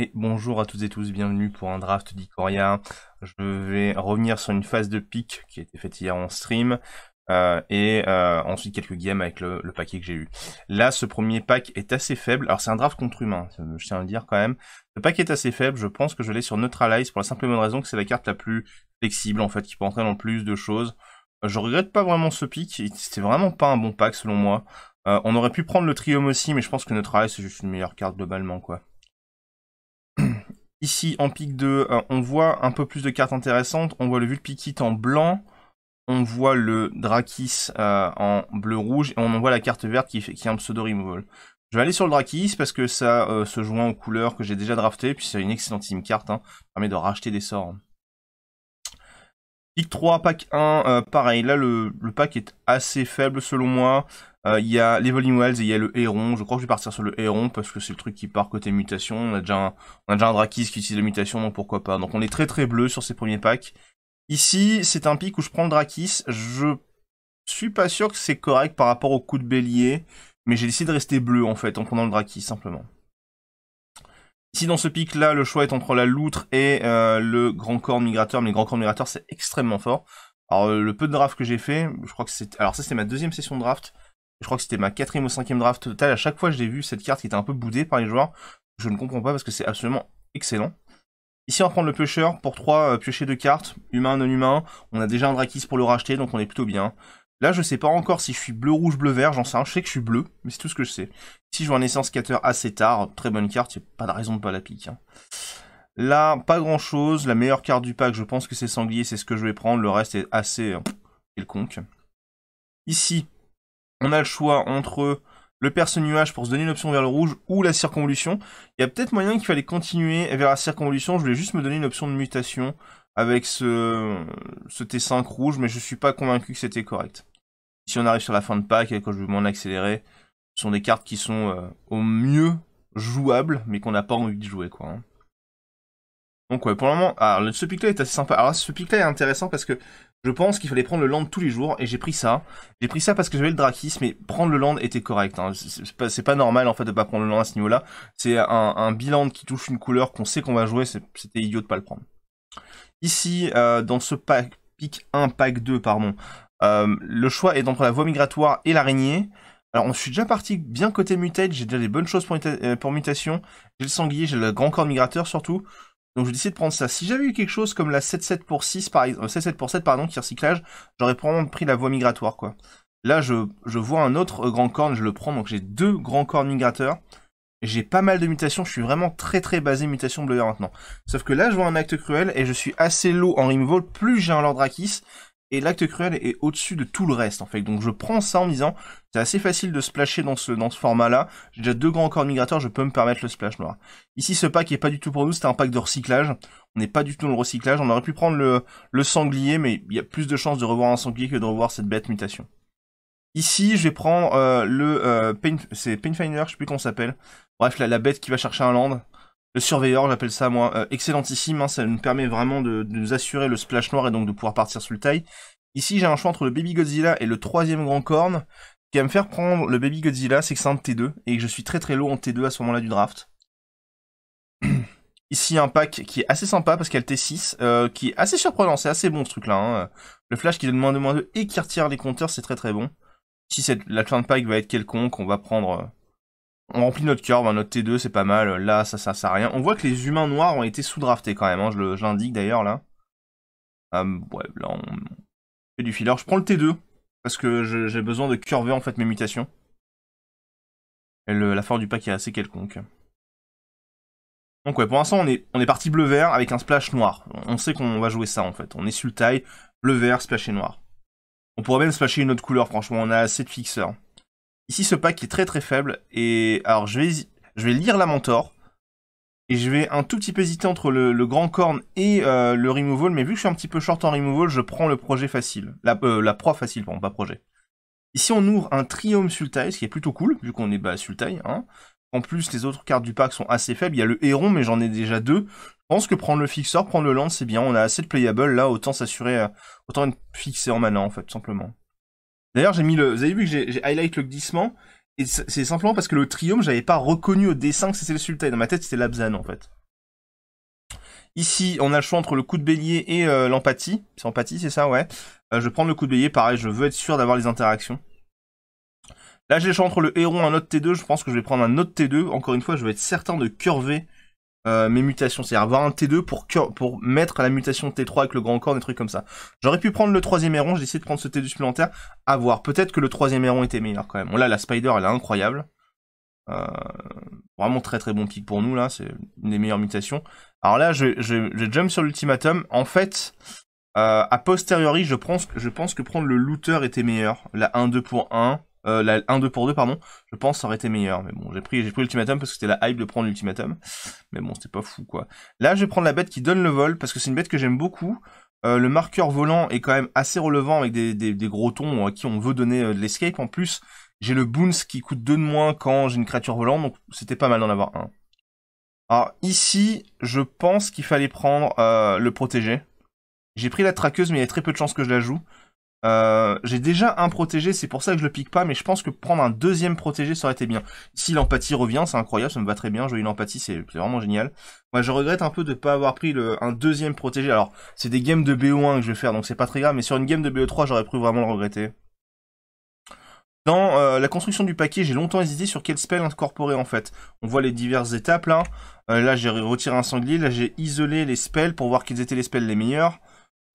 Et bonjour à toutes et tous, bienvenue pour un draft d'Icoria. Je vais revenir sur une phase de pick qui a été faite hier en stream. Euh, et euh, ensuite quelques games avec le, paquet que j'ai eu. Là, ce premier pack est assez faible. Alors c'est un draft contre humain, je tiens à le dire quand même. Le pack est assez faible, je pense que je l'ai sur Neutralize pour la simple et bonne raison que c'est la carte la plus flexible en fait, qui peut entraîner en plus de choses. Euh, je regrette pas vraiment ce pick, c'était vraiment pas un bon pack selon moi. on aurait pu prendre le Trium aussi, mais je pense que Neutralize c'est juste une meilleure carte globalement quoi. Ici, en pic 2, euh, on voit un peu plus de cartes intéressantes. On voit le Vulpikit en blanc. On voit le Drakis euh, en bleu-rouge. Et on en voit la carte verte qui, est un pseudo-removal. Je vais aller sur le Drakis parce que ça euh, se joint aux couleurs que j'ai déjà draftées, puis c'est une excellentissime carte, hein. ça permet de racheter des sorts. Pic 3, pack 1, euh, pareil, là le, pack est assez faible selon moi. Euh, il y a les Wells et il y a le Héron. Je crois que je vais partir sur le Héron parce que c'est le truc qui part côté mutation. On a déjà un, Drakis qui utilise la mutation, donc pourquoi pas. Donc on est très très bleu sur ces premiers packs. Ici, c'est un pic où je prends le Drakis. Je suis pas sûr que c'est correct par rapport au coup de bélier, mais j'ai décidé de rester bleu en fait en prenant le Drakis simplement. Ici dans ce pic là, le choix est entre la loutre et euh, le grand corps migrateur, mais le grand corps migrateur c'est extrêmement fort. Alors euh, le peu de draft que j'ai fait, je crois que c'est. Alors ça c'était ma deuxième session de draft. Je crois que c'était ma quatrième ou cinquième draft totale. À chaque fois j'ai vu cette carte qui était un peu boudée par les joueurs. Je ne comprends pas parce que c'est absolument excellent. Ici on va prendre le piocheur pour 3 euh, piocher deux cartes, humain, non humain. On a déjà un Drakis pour le racheter, donc on est plutôt bien. Là, je sais pas encore si je suis bleu, rouge, bleu, vert, j'en sais rien. Je sais que je suis bleu, mais c'est tout ce que je sais. Si je vois un essence 4 assez tard, très bonne carte, il pas de raison de pas la piquer. Hein. Là, pas grand chose. La meilleure carte du pack, je pense que c'est sanglier, c'est ce que je vais prendre. Le reste est assez quelconque. Euh, Ici, on a le choix entre le perce nuage pour se donner une option vers le rouge ou la circonvolution. Il y a peut-être moyen qu'il fallait continuer vers la circonvolution. Je voulais juste me donner une option de mutation avec ce, T5 rouge, mais je suis pas convaincu que c'était correct. Si on arrive sur la fin de pack, et quand je vais m'en accélérer, ce sont des cartes qui sont euh, au mieux jouables, mais qu'on n'a pas envie de jouer, quoi. Hein. Donc ouais, pour le moment, alors, ce pic-là est assez sympa. Alors ce pic-là est intéressant parce que je pense qu'il fallait prendre le land tous les jours, et j'ai pris ça. J'ai pris ça parce que j'avais le Drakis, mais prendre le land était correct. Hein. C'est pas, normal, en fait, de pas prendre le land à ce niveau-là. C'est un, bilan qui touche une couleur qu'on sait qu'on va jouer, c'était idiot de ne pas le prendre. Ici, euh, dans ce pack, 1, pack 2, pardon, euh, le choix est entre la voie migratoire et l'araignée. Alors, on suis déjà parti bien côté mutate, j'ai déjà des bonnes choses euh, pour, mutation. J'ai le sanglier, j'ai le grand corps migrateur surtout. Donc je décide de prendre ça. Si j'avais eu quelque chose comme la 7-7 pour 6 par 7 pour 7 pardon, qui recyclage, j'aurais probablement pris la voie migratoire quoi. Là je, je vois un autre grand corne, je le prends, donc j'ai deux grands cornes migrateurs j'ai pas mal de mutations, je suis vraiment très très basé mutation bleu maintenant. Sauf que là, je vois un acte cruel et je suis assez low en removal, plus j'ai un Lordrakis et l'acte cruel est au-dessus de tout le reste en fait. Donc je prends ça en me disant, c'est assez facile de splasher dans ce, dans ce format-là, j'ai déjà deux grands corps migrateurs, je peux me permettre le splash noir. Ici, ce pack est pas du tout pour nous, c'est un pack de recyclage, on n'est pas du tout dans le recyclage, on aurait pu prendre le, le sanglier, mais il y a plus de chances de revoir un sanglier que de revoir cette bête mutation. Ici, je vais prendre euh, le euh, c'est Painfinder, je sais plus comment s'appelle. Bref, la, bête qui va chercher un land. Le surveilleur, j'appelle ça moi, euh, excellentissime, hein, ça nous permet vraiment de, nous assurer le splash noir et donc de pouvoir partir sur le taille. Ici, j'ai un choix entre le Baby Godzilla et le troisième grand corne, qui va me faire prendre le Baby Godzilla, c'est que c'est un T2, et que je suis très très low en T2 à ce moment-là du draft. Ici, un pack qui est assez sympa parce qu'il y a le T6, qui est assez surprenant, c'est assez bon ce truc-là. Hein. Le flash qui donne moins 2, moins 2 et qui retire les compteurs, c'est très très bon si cette, la clan pack va être quelconque, on va prendre... Euh, on remplit notre cœur, ben, notre T2 c'est pas mal, là ça, ça ça rien. On voit que les humains noirs ont été sous-draftés quand même, hein. je l'indique d'ailleurs là. Euh, ouais, là on, fait du filler. Je prends le T2, parce que j'ai besoin de curver en fait mes mutations. la forme du pack est assez quelconque. Donc ouais, pour l'instant on est, on est parti bleu-vert avec un splash noir. On sait qu'on va jouer ça en fait. On est sur le taille, bleu-vert, splash et noir. On pourrait même se fâcher une autre couleur, franchement, on a assez de fixeurs. Ici, ce pack est très très faible, et alors je vais, je vais lire la Mentor, et je vais un tout petit peu hésiter entre le, Grand Corne et euh, le Removal, mais vu que je suis un petit peu short en Removal, je prends le projet facile, la, euh, la proie facile, pardon, pas projet. Ici, on ouvre un Triome Sultai, ce qui est plutôt cool, vu qu'on est bas Sultai, hein. En plus, les autres cartes du pack sont assez faibles. Il y a le Héron, mais j'en ai déjà deux. Je pense que prendre le fixeur, prendre le lance, c'est bien. On a assez de playable là, autant s'assurer, euh, autant être fixé en mana en fait, simplement. D'ailleurs, j'ai mis le, vous avez vu que j'ai highlight le glissement, et c'est simplement parce que le triome, j'avais pas reconnu au dessin que c'était le sultan. Dans ma tête, c'était l'abzan en fait. Ici, on a le choix entre le coup de bélier et euh, l'empathie. C'est empathie, c'est ça, ouais. Euh, je vais prendre le coup de bélier, pareil, je veux être sûr d'avoir les interactions. Là, j'ai le choix entre le héron un autre T2. Je pense que je vais prendre un autre T2. Encore une fois, je vais être certain de curver euh, mes mutations. C'est-à-dire avoir un T2 pour, pour mettre la mutation T3 avec le grand corps, des trucs comme ça. J'aurais pu prendre le troisième héron, j'ai décidé de prendre ce T2 supplémentaire, à voir. Peut-être que le troisième héron était meilleur quand même. là, la Spider, elle est incroyable. Euh, vraiment très très bon pick pour nous, là, c'est une des meilleures mutations. Alors là, je, je, jump sur l'ultimatum. En fait, euh, a posteriori, je pense, je pense que prendre le looter était meilleur. La 1-2 pour 1. Euh, la 1-2 pour 2, pardon, je pense ça aurait été meilleur. Mais bon, j'ai pris, j'ai pris l'ultimatum parce que c'était la hype de prendre l'ultimatum. Mais bon, c'était pas fou, quoi. Là, je vais prendre la bête qui donne le vol parce que c'est une bête que j'aime beaucoup. Euh, le marqueur volant est quand même assez relevant avec des, gros tons euh, à qui on veut donner de l'escape. En plus, j'ai le boons qui coûte 2 de moins quand j'ai une créature volante, donc c'était pas mal d'en avoir un. Alors ici, je pense qu'il fallait prendre le protégé, J'ai pris la traqueuse, mais il y a très peu de chances que je la joue. Euh, j'ai déjà un protégé, c'est pour ça que je le pique pas, mais je pense que prendre un deuxième protégé, ça aurait été bien. Si l'empathie revient, c'est incroyable, ça me va très bien, une empathie, c'est vraiment génial. Moi, je regrette un peu de ne pas avoir pris un deuxième protégé. Alors, c'est des games de BO1 que je vais faire, donc c'est pas très grave, mais sur une game de BO3, j'aurais pu vraiment le regretter. Dans euh, la construction du paquet, j'ai longtemps hésité sur quel spell incorporer en fait. On voit les diverses étapes là. Euh, là j'ai retiré un sanglier, là j'ai isolé les spells pour voir quels étaient les spells les meilleurs.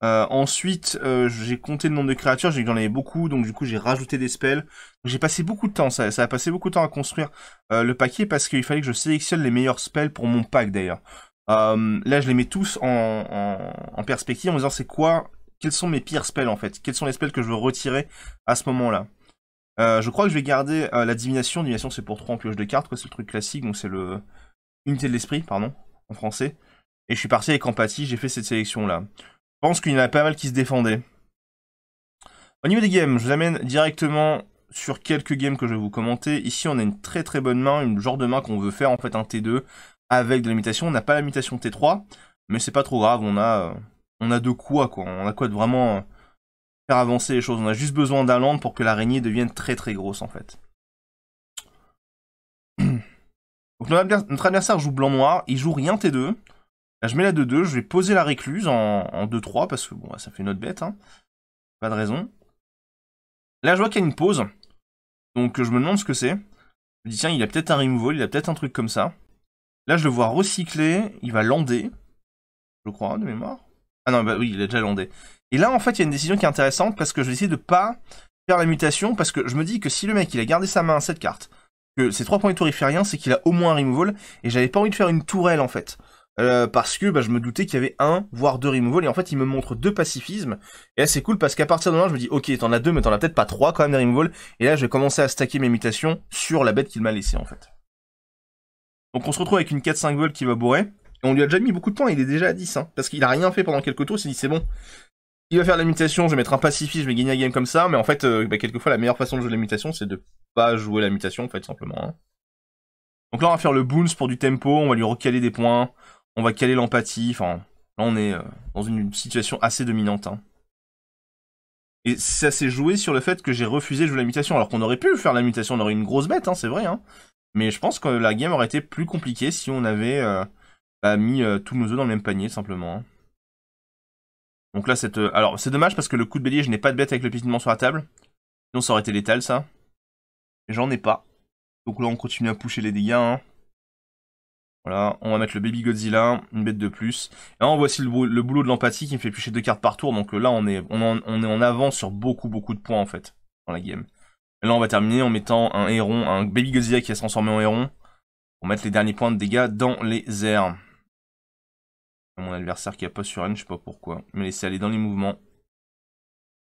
Euh, ensuite, euh, j'ai compté le nombre de créatures, j'ai j'en avais beaucoup, donc du coup j'ai rajouté des spells. J'ai passé beaucoup de temps, ça, a passé beaucoup de temps à construire euh, le paquet parce qu'il fallait que je sélectionne les meilleurs spells pour mon pack d'ailleurs. là je les mets tous en, perspective en me disant c'est quoi, quels sont mes pires spells en fait, quels sont les spells que je veux retirer à ce moment-là. je crois que je vais garder la divination, divination c'est pour 3 en pioche de cartes, c'est le truc classique, donc c'est le... Unité de l'esprit, pardon, en français. Et je suis parti avec empathie, j'ai fait cette sélection là. Je pense qu'il y en a pas mal qui se défendaient. Au niveau des games, je vous amène directement sur quelques games que je vais vous commenter. Ici, on a une très très bonne main, une genre de main qu'on veut faire en fait un T2 avec de la mutation. On n'a pas la mutation T3, mais c'est pas trop grave. On a, on a de quoi quoi. On a quoi de vraiment faire avancer les choses. On a juste besoin d'un land pour que l'araignée devienne très très grosse en fait. Donc notre adversaire joue blanc-noir, il joue rien T2. Là, je mets la 2-2, je vais poser la récluse en, en 2-3, parce que bon, ça fait une autre bête. Hein. Pas de raison. Là, je vois qu'il y a une pause. Donc, je me demande ce que c'est. Je me dis, tiens, il a peut-être un removal, il a peut-être un truc comme ça. Là, je le vois recycler, il va lander. Je crois, de mémoire. Ah non, bah oui, il a déjà landé. Et là, en fait, il y a une décision qui est intéressante parce que je vais essayer de pas faire la mutation parce que je me dis que si le mec, il a gardé sa main cette carte, que ses trois points de tour, il fait rien, c'est qu'il a au moins un removal et j'avais pas envie de faire une tourelle, en fait. Euh, parce que bah, je me doutais qu'il y avait un, voire deux removals, et en fait il me montre deux pacifismes, et là c'est cool parce qu'à partir de là je me dis ok t'en as deux mais t'en as peut-être pas trois quand même des removals. et là je vais commencer à stacker mes mutations sur la bête qu'il m'a laissée en fait. Donc on se retrouve avec une 4-5 vol qui va bourrer, et on lui a déjà mis beaucoup de points, il est déjà à 10, hein, parce qu'il a rien fait pendant quelques tours, il s'est dit c'est bon, il va faire la mutation, je vais mettre un pacifisme, je vais gagner la game comme ça, mais en fait euh, bah, quelquefois la meilleure façon de jouer la mutation c'est de pas jouer la mutation en fait simplement. Hein. Donc là on va faire le boons pour du tempo, on va lui recaler des points, on va caler l'empathie. Enfin, là, on est euh, dans une situation assez dominante. Hein. Et ça s'est joué sur le fait que j'ai refusé de jouer la mutation. Alors qu'on aurait pu faire la mutation, on aurait une grosse bête, hein, c'est vrai. Hein. Mais je pense que la game aurait été plus compliquée si on avait euh, bah, mis euh, tous nos œufs dans le même panier, simplement. Donc là, c'est... Alors, c'est dommage parce que le coup de bélier, je n'ai pas de bête avec le piétinement sur la table. Sinon, ça aurait été létal, ça. J'en ai pas. Donc là, on continue à pousser les dégâts. Hein. Voilà, on va mettre le Baby Godzilla, une bête de plus. Et là, voici le, le boulot de l'empathie qui me fait piocher deux cartes par tour. Donc euh, là, on est, on, en, on est en avant sur beaucoup, beaucoup de points, en fait, dans la game. Et là, on va terminer en mettant un héron, un Baby Godzilla qui va se transformer en héron. on mettre les derniers points de dégâts dans les airs. Mon adversaire qui a pas sur N, je sais pas pourquoi. Mais laissez aller dans les mouvements.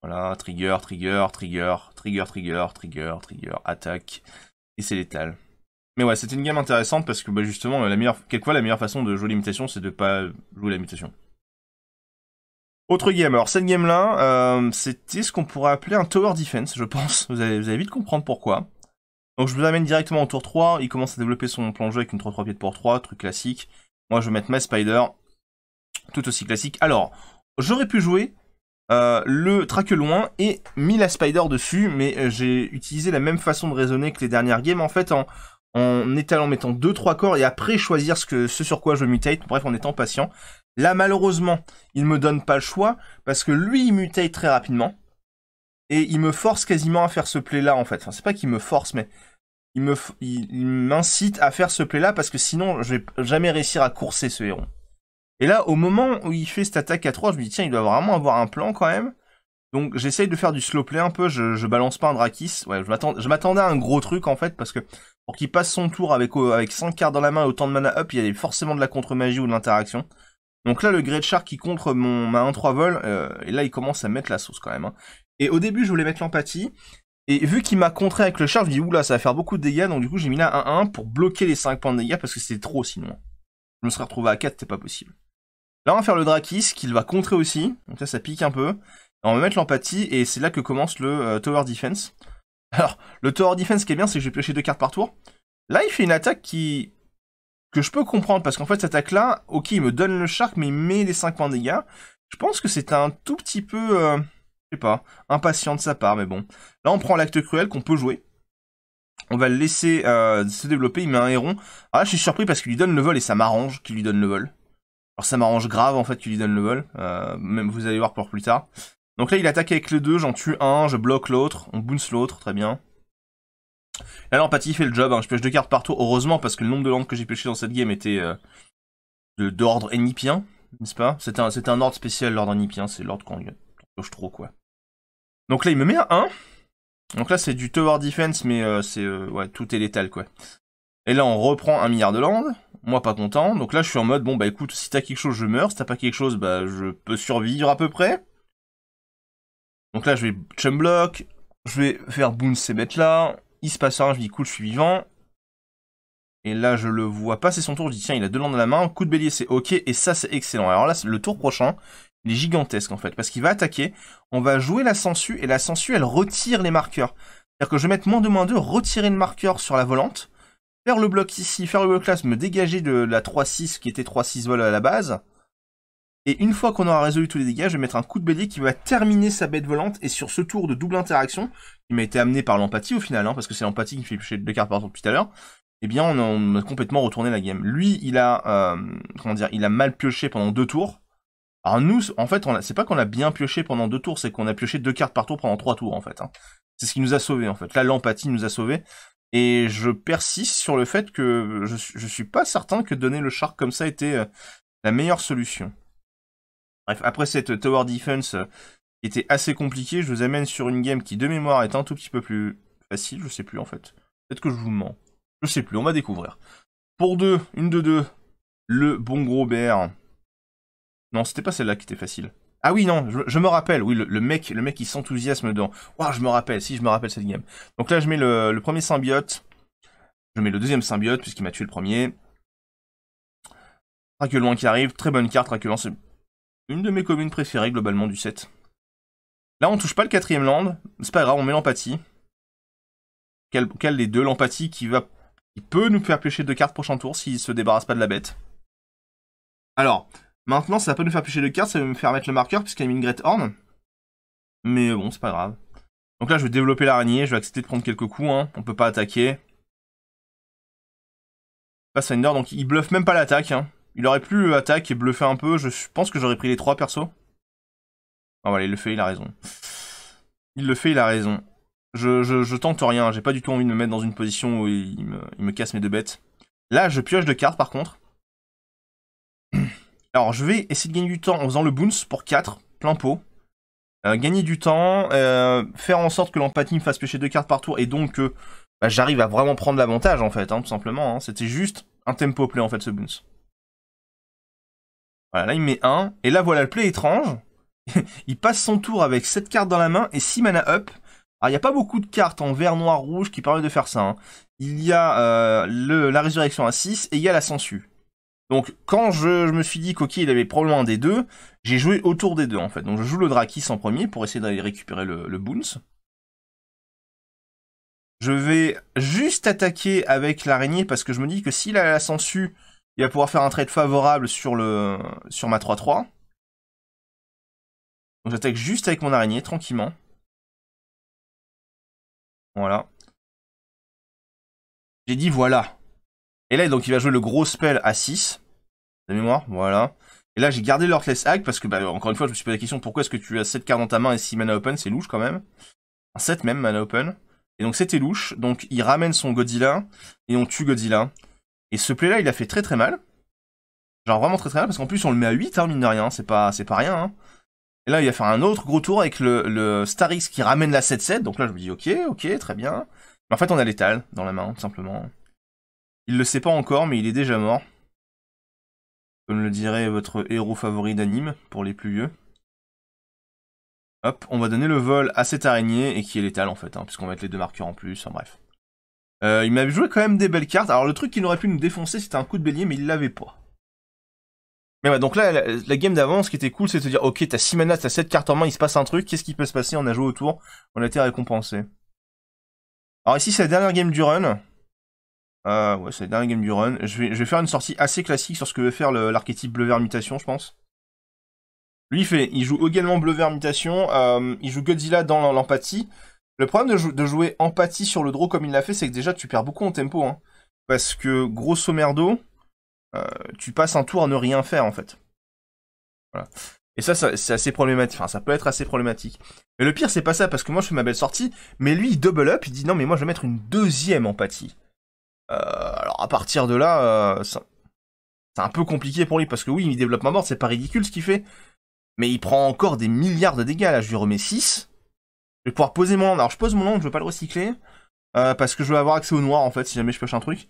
Voilà, trigger, trigger, trigger, trigger, trigger, trigger, trigger, attaque. Et c'est létal. Mais ouais, c'était une game intéressante parce que bah, justement, euh, la meilleure, quelquefois, la meilleure façon de jouer l'imitation, c'est de pas jouer la Autre game, alors cette game-là, euh, c'était ce qu'on pourrait appeler un tower defense, je pense. Vous allez, vite comprendre pourquoi. Donc je vous amène directement au tour 3, il commence à développer son plan de jeu avec une 3-3 pieds de pour 3, truc classique. Moi je vais mettre ma spider, tout aussi classique. Alors, j'aurais pu jouer euh, le traque loin et mis la spider dessus, mais j'ai utilisé la même façon de raisonner que les dernières games. En fait, en, en étalant, mettant deux trois corps et après choisir ce ce sur quoi je mutate. Bref, en étant patient. Là, malheureusement, il me donne pas le choix parce que lui, il mutate très rapidement et il me force quasiment à faire ce play là en fait. Enfin, c'est pas qu'il me force, mais il me m'incite à faire ce play là parce que sinon, je vais jamais réussir à courser ce héron. Et là, au moment où il fait cette attaque à 3, je me dis tiens, il doit vraiment avoir un plan quand même. Donc j'essaye de faire du slow play un peu, je, balance pas un Drakis. Ouais, je m'attendais à un gros truc en fait, parce que pour qu'il passe son tour avec, 5 cartes dans la main et autant de mana up, il y avait forcément de la contre-magie ou de l'interaction. Donc là, le Great Char qui contre mon, ma 1-3 vol, euh, et là il commence à mettre la sauce quand même. Hein. Et au début, je voulais mettre l'empathie, et vu qu'il m'a contré avec le char, je me dis, oula, ça va faire beaucoup de dégâts, donc du coup j'ai mis là 1-1 pour bloquer les 5 points de dégâts, parce que c'était trop sinon. Je me serais retrouvé à 4, c'était pas possible. Là, on va faire le Drakis, qu'il va contrer aussi, donc là ça pique un peu on va mettre l'empathie, et c'est là que commence le euh, Tower Defense. Alors, le Tower Defense, qui est bien, c'est que je vais piocher deux cartes par tour. Là, il fait une attaque qui... que je peux comprendre, parce qu'en fait, cette attaque-là, ok, il me donne le Shark, mais il met des 5 points de dégâts. Je pense que c'est un tout petit peu... Euh, je sais pas, impatient de sa part, mais bon. Là, on prend l'acte cruel qu'on peut jouer. On va le laisser euh, se développer, il met un héron. Ah là, je suis surpris parce qu'il lui donne le vol et ça m'arrange qu'il lui donne le vol. Alors ça m'arrange grave en fait qu'il lui donne le vol, même vous allez voir pour plus tard. Donc là, il attaque avec les deux, j'en tue un, je bloque l'autre, on bounce l'autre, très bien. Alors l'empathie fait le job, hein. je pêche deux cartes partout, heureusement, parce que le nombre de landes que j'ai pêché dans cette game était euh, de d'ordre nipien n'est-ce pas C'était un, un, ordre spécial, l'ordre énipien, c'est l'ordre qu'on pioche trop, quoi. Donc là, il me met un, 1. Donc là, c'est du tower defense, mais euh, c'est euh, ouais, tout est létal, quoi. Et là, on reprend un milliard de landes. Moi, pas content. Donc là, je suis en mode, bon, bah écoute, si t'as quelque chose, je meurs. Si t'as pas quelque chose, bah je peux survivre à peu près. Donc là, je vais chum block, je vais faire boom ces bêtes là, il se passe rien, je lui dis cool, je suis vivant. Et là, je le vois passer son tour, je dis tiens, il a deux landes à la main, coup de bélier, c'est ok, et ça, c'est excellent. Alors là, le tour prochain, il est gigantesque en fait, parce qu'il va attaquer, on va jouer la sangsue, et la sangsue, elle retire les marqueurs. C'est-à-dire que je vais mettre moins de moins 2, retirer le marqueur sur la volante, faire le bloc ici, faire le bloc me dégager de la 3-6 qui était 3-6 vol à la base, et une fois qu'on aura résolu tous les dégâts, je vais mettre un coup de bélier qui va terminer sa bête volante. Et sur ce tour de double interaction, qui m'a été amené par l'empathie au final, hein, parce que c'est l'empathie qui me fait piocher deux cartes par tour tout à l'heure, eh bien on a, complètement retourné la game. Lui, il a, euh, comment dire, il a mal pioché pendant deux tours. Alors nous, en fait, c'est pas qu'on a bien pioché pendant deux tours, c'est qu'on a pioché deux cartes par tour pendant trois tours en fait. Hein. C'est ce qui nous a sauvés en fait. Là, l'empathie nous a sauvés. Et je persiste sur le fait que je, je suis pas certain que donner le char comme ça était euh, la meilleure solution. Bref, après cette Tower Defense euh, qui était assez compliquée, je vous amène sur une game qui de mémoire est un tout petit peu plus facile, je sais plus en fait. Peut-être que je vous mens. Je sais plus, on va découvrir. Pour deux, une de deux, le bon gros BR. Non, c'était pas celle-là qui était facile. Ah oui, non, je, me rappelle, oui, le, mec le mec qui s'enthousiasme dans... Waouh, je me rappelle, si, je me rappelle cette game. Donc là, je mets le, premier symbiote. Je mets le deuxième symbiote, puisqu'il m'a tué le premier. loin qui arrive, très bonne carte, traque loin... Une de mes communes préférées globalement du set. Là, on touche pas le quatrième land. C'est pas grave, on met l'empathie. Quel, des deux l'empathie qui va, qui peut nous faire pêcher deux cartes prochain tour s'il se débarrasse pas de la bête. Alors, maintenant, ça va pas nous faire pêcher deux cartes, ça va me faire mettre le marqueur puisqu'il y a une Great Horn. Mais bon, c'est pas grave. Donc là, je vais développer l'araignée, je vais accepter de prendre quelques coups. Hein. On peut pas attaquer. Pathfinder, donc il bluffe même pas l'attaque. Hein. Il aurait pu attaquer et bluffer un peu. Je pense que j'aurais pris les trois persos. Ah voilà, il le fait, il a raison. Il le fait, il a raison. Je, tente rien, j'ai pas du tout envie de me mettre dans une position où il me, me casse mes deux bêtes. Là, je pioche deux cartes par contre. Alors, je vais essayer de gagner du temps en faisant le boons pour 4, plein pot. Euh, gagner du temps, euh, faire en sorte que l'empathie me fasse piocher deux cartes par tour et donc que bah, j'arrive à vraiment prendre l'avantage en fait, hein, tout simplement. Hein. C'était juste un tempo play en fait ce boons. Voilà, là il met 1. Et là voilà le play étrange. il passe son tour avec 7 cartes dans la main et 6 mana up. Alors il n'y a pas beaucoup de cartes en vert, noir, rouge qui permettent de faire ça. Hein. Il y a euh, la résurrection à 6 et il y a la sangsue. Donc quand je, me suis dit qu'il il avait probablement un des deux, j'ai joué autour des deux en fait. Donc je joue le Drakis en premier pour essayer d'aller récupérer le, le Boons. Je vais juste attaquer avec l'araignée parce que je me dis que s'il a la sangsue, il va pouvoir faire un trade favorable sur, le, sur ma 3-3. Donc j'attaque juste avec mon araignée, tranquillement. Voilà. J'ai dit voilà. Et là, donc il va jouer le gros spell à 6. La mémoire, voilà. Et là, j'ai gardé l'Earthless Hag parce que, bah, encore une fois, je me suis posé la question pourquoi est-ce que tu as 7 cartes dans ta main et 6 mana open C'est louche quand même. 7 même, mana open. Et donc c'était louche. Donc il ramène son Godzilla et on tue Godzilla. Et ce play là, il a fait très très mal. Genre vraiment très très mal, parce qu'en plus on le met à 8, hein, mine de rien, c'est pas, c'est pas rien. Hein. Et là, il va faire un autre gros tour avec le, le Starix qui ramène la 7-7. Donc là, je me dis, ok, ok, très bien. Mais en fait, on a l'étal dans la main, tout simplement. Il le sait pas encore, mais il est déjà mort. Comme le dirait votre héros favori d'anime, pour les plus vieux. Hop, on va donner le vol à cette araignée et qui est l'étal en fait, hein, puisqu'on va être les deux marqueurs en plus, En hein, bref. Euh, il m'avait joué quand même des belles cartes. Alors le truc qu'il aurait pu nous défoncer, c'était un coup de bélier, mais il l'avait pas. Mais voilà donc là, la, game d'avant, ce qui était cool, c'est de dire, ok, t'as 6 manas, t'as 7 cartes en main, il se passe un truc, qu'est-ce qui peut se passer On a joué autour, on a été récompensé. Alors ici, c'est la dernière game du run. Euh, ouais, c'est la dernière game du run. Je vais, je vais, faire une sortie assez classique sur ce que veut faire l'archétype bleu-vert mutation, je pense. Lui, il, fait, il joue également bleu-vert mutation, euh, il joue Godzilla dans l'empathie. Le problème de, jouer empathie sur le draw comme il l'a fait, c'est que déjà tu perds beaucoup en tempo. Hein, parce que grosso merdo, euh, tu passes un tour à ne rien faire en fait. Voilà. Et ça, c'est assez problématique. Enfin, ça peut être assez problématique. Mais le pire, c'est pas ça, parce que moi je fais ma belle sortie, mais lui il double up, il dit non, mais moi je vais mettre une deuxième empathie. Euh, alors à partir de là, euh, c'est un peu compliqué pour lui, parce que oui, il développe ma board, c'est pas ridicule ce qu'il fait. Mais il prend encore des milliards de dégâts, là je lui remets 6. Je vais pouvoir poser mon land. Alors je pose mon land, je veux pas le recycler. Euh, parce que je veux avoir accès au noir en fait si jamais je pêche un truc.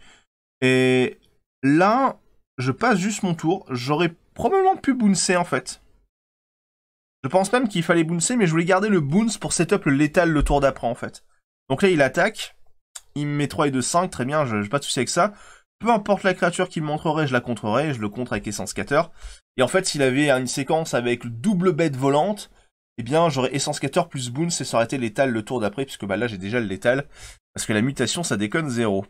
Et là, je passe juste mon tour. J'aurais probablement pu bouncer en fait. Je pense même qu'il fallait bouncer, mais je voulais garder le bounce pour setup le létal le tour d'après en fait. Donc là, il attaque. Il me met 3 et 2, 5. Très bien, je n'ai pas de souci avec ça. Peu importe la créature qu'il me montrerait, je la contrerai. Je le contre avec Essence 4. Et en fait, s'il avait une séquence avec double bête volante, eh bien j'aurais Essence 14 plus Boons et ça aurait été létal le tour d'après, puisque bah, là j'ai déjà le létal, parce que la mutation ça déconne zéro.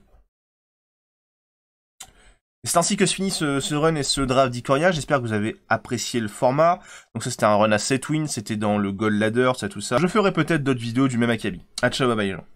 C'est ainsi que se finit ce, run et ce draft d'Icoria. J'espère que vous avez apprécié le format. Donc ça c'était un run à 7 wins, c'était dans le Gold Ladder, ça tout ça. Je ferai peut-être d'autres vidéos du même acabit. A ciao, bye bye les gens.